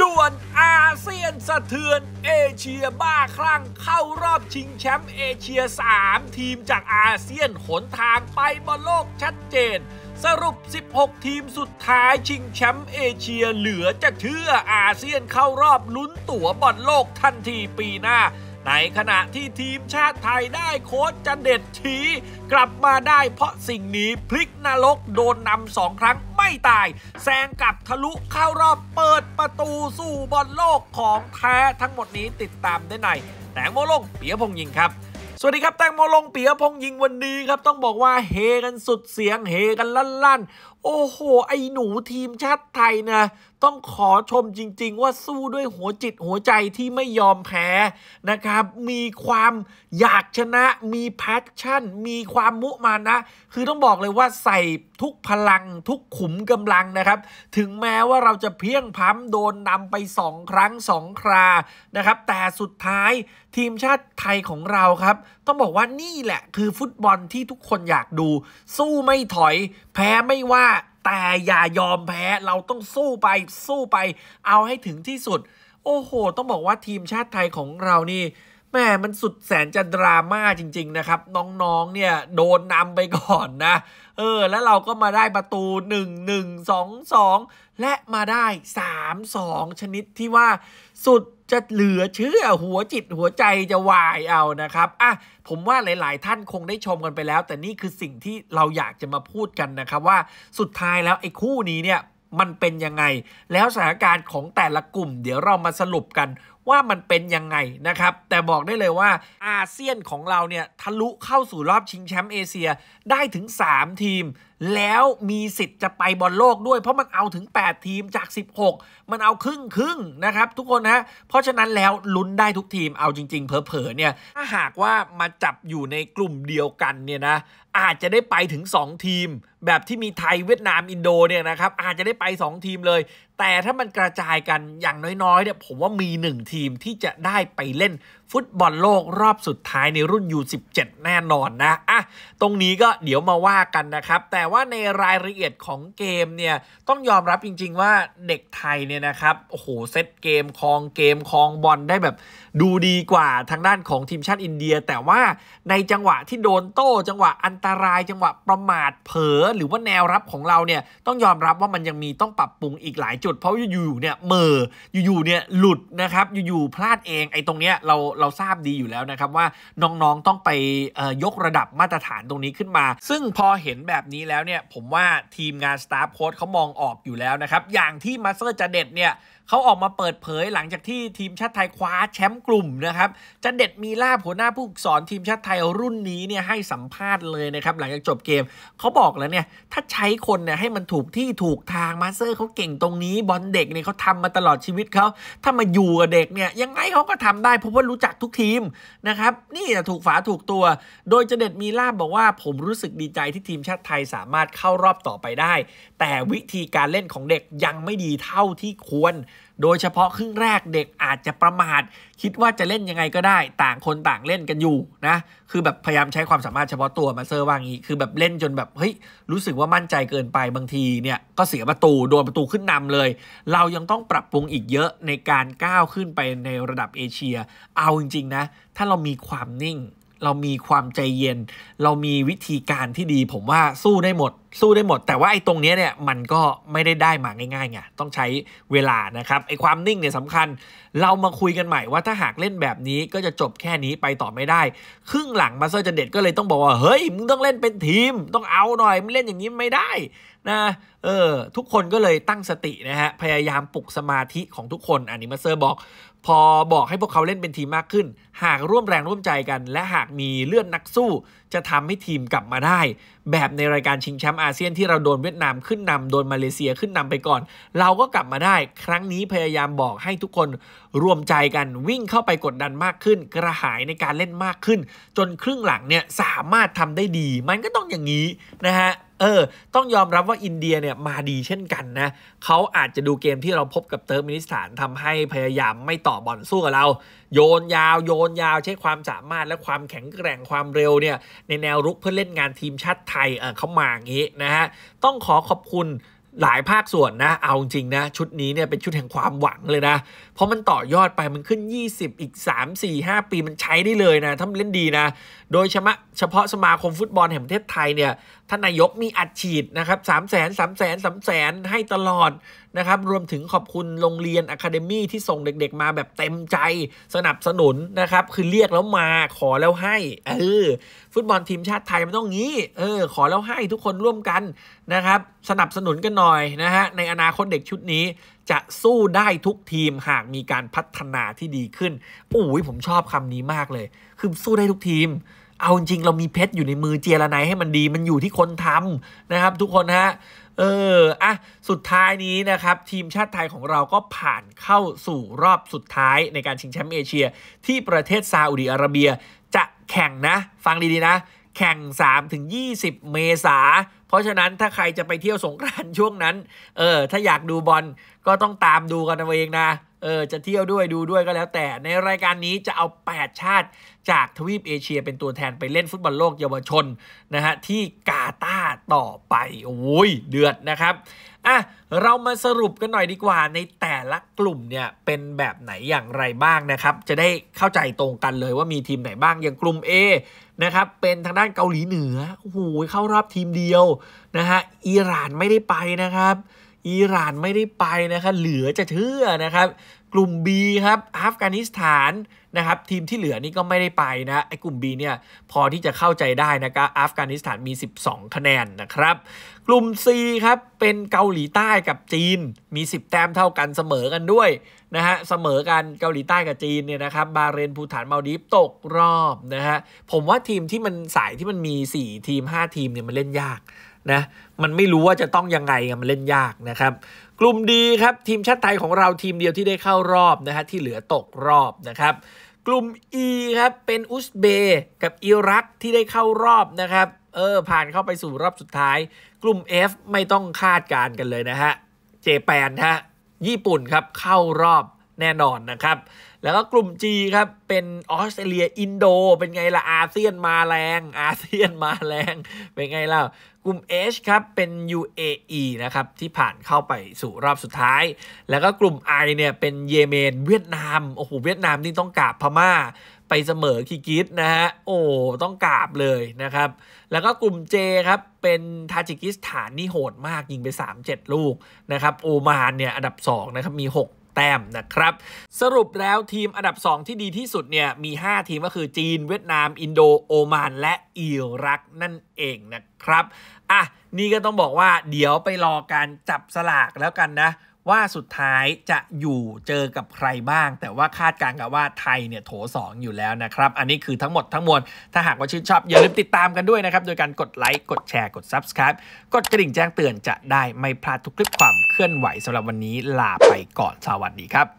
ด่วนอาเซียนสะเทือนเอเชียบ้าคลั่งเข้ารอบชิงแชมป์เอเชีย 3 ทีมจากอาเซียนหนทางไปบอลโลกชัดเจน สรุป 16 ทีมสุดท้ายชิงแชมป์เอเชียเหลือจะเชื่ออาเซียนเข้ารอบลุ้นตั๋วบอลโลกทันทีปีหน้า ในขณะที่ทีมชาติไทยได้โค้ชจันเด็ดชีกลับมาได้เพราะสิ่งนี้พลิกนรกโดนนำสองครั้งไม่ตายแซงกับทะลุเข้ารอบเปิดประตูสู่บอลโลกของแท้ทั้งหมดนี้ติดตามได้ใน แตงโมลงเปียพงยิงครับ สวัสดีครับ แตงโมลงเปียพงยิงวันนี้ครับ ต้องบอกว่าเฮกันสุดเสียงเฮกันลั่นลั่นโอ้โห ไอ้หนูทีมชาติไทยนะต้องขอชมจริงๆ ว่าสู้ด้วยหัวจิตหัวใจที่ไม่ยอมแพ้นะครับมีความอยากชนะมีแพชชั่น มีความมุมานะ คือต้องบอกเลยว่าใส่ทุกพลัง ทุกขุมกำลังนะครับ ถึงแม้ว่าเราจะเพียงพ้ำโดนนำไปสองครั้งสองครานะครับแต่สุดท้ายทีมชาติไทยของเราครับ ต้องบอกว่านี่แหละ คือฟุตบอลที่ทุกคนอยากดู สู้ไม่ถอย แพ้ไม่ว่าแต่อย่ายอมแพ้เราต้องสู้ไปสู้ไปเอาให้ถึงที่สุด โอ้โห ต้องบอกว่าทีมชาติไทยของเรานี่ แม่มันสุดแสนจะดราม่าจริงๆนะครับ น้อง ๆ เนี่ย โดนนำไปก่อนนะเออแล้วเราก็มาได้ประตู 1 1 2 2 และมาได้ 3 2 ชนิดที่ว่าสุดจะเหลือเชื่อ หัวจิตหัวใจจะวายเอานะครับ อ่ะ ผมว่าหลาย ๆ ท่านคงได้ชมกันไปแล้ว แต่นี่คือสิ่งที่เราอยากจะมาพูดกันนะครับ ว่าสุดท้ายแล้ว ไอ้คู่นี้เนี่ย มันเป็นยังไง แล้วสถานการณ์ของแต่ละกลุ่มเดี๋ยวเรามาสรุปกันว่ามันเป็นยังไงนะครับ แต่บอกได้เลยว่าอาเซียนของเราเนี่ยทะลุเข้าสู่รอบชิงแชมป์เอเชียได้ถึง 3 ทีม แล้วมีสิทธิ์จะไปบอลโลกด้วยเพราะมันเอาถึง 8 ทีมจาก 16 มันเอาครึ่งครึ่งนะครับ ทุกคนนะ เพราะฉะนั้นแล้วลุ้นได้ทุกทีมเอาจริงๆเผลอๆเนี่ยถ้าหากว่ามาจับอยู่ในกลุ่มเดียวกันเนี่ยนะอาจจะได้ไปถึง 2 ทีม แบบที่มีไทยเวียดนามอินโดเนี่ยนะครับอาจจะได้ไป 2 ทีมเลยแต่ถ้ามันกระจายกันอย่างน้อยๆเนี่ยผมว่ามีหนึ่งทีมที่จะได้ไปเล่นฟุตบอลโลกรอบสุดท้ายในรุ่น U17 แน่นอนนะอ่ะตรงนี้ก็เดี๋ยวมาว่ากันนะครับ แต่ว่าในรายละเอียดของเกมเนี่ยต้องยอมรับจริงๆว่า เด็กไทยเนี่ยนะครับ โอ้โห เซตเกมคองเกมคองบอลได้แบบ ดูดีกว่าทางด้านของทีมชาติอินเดีย แต่ว่าในจังหวะที่โดนโต้ จังหวะอันตรายจังหวะประมาทเผลอหรือว่าแนวรับของเราเนี่ยต้องยอมรับว่ามันยังมีต้องปรับปรุงอีกหลายจุด เพราะอยู่ๆเนี่ยเมออยู่ๆเนี่ยหลุดนะครับอยู่ๆพลาดเองไอ้ตรงเนี้ยเราเราทราบดีอยู่แล้วนะครับว่า น้อง ๆ ต้องไปยกระดับมาตรฐานตรงนี้ขึ้นมา ซึ่งพอเห็นแบบนี้แล้วเนี่ยผมว่าทีมงานสตาฟโค้ดเขามองออกอยู่แล้วนะครับ อย่างที่มาสเตอร์จะเด็ดเนี่ยเขาออกมาเปิดเผยหลังจากที่ทีมชาติไทยคว้าแชมป์กลุ่มนะครับจันเด็ดมีลาบหัวหน้าผู้สอนทีมชาติไทยรุ่นนี้เนี่ยให้สัมภาษณ์เลยนะครับหลังจากจบเกม เขาบอกแล้วเนี่ยถ้าใช้คนเนี่ยให้มันถูกที่ถูกทางมาสเตอร์เขาเก่งตรงนี้ บอลเด็กเนี่ยเขาทำมาตลอดชีวิตเขา ถ้ามาอยู่กับเด็กเนี่ยยังไงเขาก็ทำได้ เพราะว่ารู้จักทุกทีมนะครับนี่ถูกฝาถูกตัว โดยจันเด็ดมีลาบบอกว่า ผมรู้สึกดีใจที่ทีมชาติไทยสามารถเข้ารอบต่อไปได้ แต่วิธีการเล่นของเด็กยังไม่ดีเท่าที่ควรโดยเฉพาะครึ่งแรกเด็กอาจจะประมาทคิดว่าจะเล่นยังไงก็ได้ ต่างคนต่างเล่นกันอยู่นะคือแบบพยายามใช้ความสามารถเฉพาะตัวมาเซอร์ว่างี้คือแบบเล่นจนแบบเฮ้ยรู้สึกว่ามั่นใจเกินไปบางทีเนี่ยก็เสียประตูโดนประตูขึ้นนำเลย เรายังต้องปรับปรุงอีกเยอะในการก้าวขึ้นไปในระดับเอเชีย เอาจริงๆนะถ้าเรามีความนิ่งเรามีความใจเย็น เรามีวิธีการที่ดีผมว่าสู้ได้หมด สู้ได้หมด แต่ว่าไอ้ตรงนี้เนี่ยมันก็ไม่ได้ได้มาง่ายๆไงต้องใช้เวลานะครับไอ้ความนิ่งเนี่ยสำคัญ เรามาคุยกันใหม่ว่าถ้าหากเล่นแบบนี้ก็จะจบแค่นี้ไปต่อไม่ได้ ครึ่งหลังมาเซอร์จันเด็ดก็เลยต้องบอกว่าเฮ้ยมึงต้องเล่นเป็นทีม ต้องเอาหน่อยมึงเล่นอย่างนี้ ไม่ได้นะเออ ทุกคนก็เลยตั้งสตินะฮะพยายามปลุกสมาธิของทุกคนอันนี้มาเซอร์บอกพอบอกให้พวกเขาเล่นเป็นทีมมากขึ้น หากร่วมแรงร่วมใจกัน และหากมีเลือดนนักสู้ จะทำให้ทีมกลับมาได้ แบบในรายการชิงแชมป์อาเซียนที่เราโดนเวียดนามขึ้นนำโดนมาเลเซียขึ้นนำไปก่อน เราก็กลับมาได้ ครั้งนี้พยายามบอกให้ทุกคนรวมใจกันวิ่งเข้าไปกดดันมากขึ้น กระหายในการเล่นมากขึ้น จนครึ่งหลังเนี่ยสามารถทำได้ดี มันก็ต้องอย่างนี้นะฮะเออ ต้องยอมรับว่าอินเดียเนี่ยมาดีเช่นกันนะ เขาอาจจะดูเกมที่เราพบกับเติร์กมินิสถานทำให้พยายามไม่ต่อบอลสู้กับเรา โยนยาว โยนยาวใช้ความสามารถและความแข็งแกร่งความเร็วเนี่ยในแนวรุกเพื่อเล่นงานทีมชาติไทย เออเขามาอย่างนี้นะฮะ ต้องขอขอบคุณหลายภาคส่วนนะ เอาจริงนะ ชุดนี้เนี่ยเป็นชุดแห่งความหวังเลยนะ เพราะมันต่อยอดไป มันขึ้น 20 อีก 3 4 5 ปีมันใช้ได้เลยนะ ถ้าเล่นดีนะ โดยเฉพาะสมาคมฟุตบอลแห่งประเทศไทยเนี่ย ท่านนายกมีอัดฉีดนะครับสามแสนสามแสนสามแสนให้ตลอดนะครับ รวมถึงขอบคุณโรงเรียนอะคาเดมี่ที่ส่งเด็กๆมาแบบเต็มใจสนับสนุนนะครับ คือเรียกแล้วมา ขอแล้วให้ เออ ฟุตบอลทีมชาติไทยมันต้องงี้ เออ ขอแล้วให้ทุกคนร่วมกันนะครับ สนับสนุนกันหน่อย่อยนะฮะในอนาคตเด็กชุดนี้จะสู้ได้ทุกทีมหากมีการพัฒนาที่ดีขึ้นโอ้ยผมชอบคำนี้มากเลย คือสู้ได้ทุกทีม เอาจริงเรามีเพชรอยู่ในมือเจรนายให้มันดี มันอยู่ที่คนทำนะครับ ทุกคนฮะ เอออ่ะสุดท้ายนี้นะครับ ทีมชาติไทยของเราก็ผ่านเข้าสู่รอบสุดท้ายในการชิงแชมป์เอเชีย ที่ประเทศซาอุดิอาระเบียจะแข่งนะ ฟังดีๆนะ แข่ง3-20 เมษายนเพราะฉะนั้นถ้าใครจะไปเที่ยวสงกรานช่วงนั้น เออ ถ้าอยากดูบอลก็ต้องตามดูกันเอาเองนะเออจะเที่ยวด้วยดูด้วยก็แล้วแต่ในรายการนี้จะเอา 8 ชาติจากทวีปเอเชีย เป็นตัวแทนไปเล่นฟุตบอลโลกเยาวชนนะฮะที่กาตาร์ต่อไป โอ้ยเดือดนะครับอ่ะเรามาสรุปกันหน่อยดีกว่าในแต่ละกลุ่มเนี่ยเป็นแบบไหนอย่างไรบ้างนะครับ จะได้เข้าใจตรงกันเลยว่ามีทีมไหนบ้างอย่างกลุ่ม A นะครับเป็นทางด้านเกาหลีเหนือโอ้โหเข้ารอบทีมเดียวนะฮะอิหร่านไม่ได้ไปนะครับอิหร่านไม่ได้ไปนะครับเหลือจะเชื่อนะครับกลุ่ม B ครับอัฟกานิสถานนะครับทีมที่เหลือนี่ก็ไม่ได้ไปนะไอ้กลุ่ม B เนี่ยพอที่จะเข้าใจได้นะครับอัฟกานิสถานมี 12 คะแนนนะครับกลุ่ม C ครับเป็นเกาหลีใต้กับจีน มี 10 แต้มเท่ากันเสมอกันด้วยนะฮะเสมอกันเกาหลีใต้กับจีนเนี่ยนะครับบาเรนภูฐานมาดีฟตกรอบนะฮะผมว่าทีมที่มันสายที่มันมี 4 ทีม 5 ทีมเนี่ยมันเล่นยากนะมันไม่รู้ว่าจะต้องยังไงมันเล่นยากนะครับกลุ่มดีครับ ทีมชาติไทยของเราทีมเดียวที่ได้เข้ารอบนะฮะที่เหลือตกรอบนะครับกลุ่ม E ครับเป็นอุซเบกับอิรักที่ได้เข้ารอบนะครับเออผ่านเข้าไปสู่รอบสุดท้าย กลุ่ม F ไม่ต้องคาดการกันเลยนะฮะเจแปนฮะ ญี่ปุ่นครับ เข้ารอบแน่นอนนะครับ แล้วก็กลุ่ม G ครับเป็นออสเตรเลียอินโดเป็นไงล่ะอาเซียนมาแรง อาเซียนมาแรง เป็นไงล่ะ กลุ่ม H ครับเป็น UAE นะครับที่ผ่านเข้าไปสู่รอบสุดท้าย แล้วก็กลุ่ม I เนี่ยเป็นเยเมนเวียดนามโอ้โหเวียดนามนี่ต้องกราบพม่าไปเสมอคีกิสนะฮะโอ้ต้องกราบเลยนะครับแล้วก็กลุ่ม J ครับเป็นทาจิกิสถานนี่โหดมากยิงไป3-7 ลูกนะครับโอมานเนี่ยอันดับ2นะครับมี6แต้มนะครับ สรุปแล้วทีมอันดับ 2 ที่ดีที่สุด เนี่ย มี 5 ทีมก็คือจีน เวียดนาม อินโดโอมาน และอิรัก นั่นเองนะครับ อ่ะ นี่ก็ต้องบอกว่าเดี๋ยวไปรอการจับสลากแล้วกันนะว่าสุดท้ายจะอยู่เจอกับใครบ้าง แต่ว่าคาดการณ์กันว่าไทยเนี่ย โถ 2 อยู่แล้วนะครับ อันนี้คือทั้งหมดทั้งมวลถ้าหากว่าชื่นชอบ อย่าลืมติดตามกันด้วยนะครับ โดยการกดไลค์กดแชร์กด Subscribe กดกระดิ่งแจ้งเตือนจะได้ ไม่พลาดทุกคลิปความเคลื่อนไหวสำหรับวันนี้ลาไปก่อน สวัสดีครับ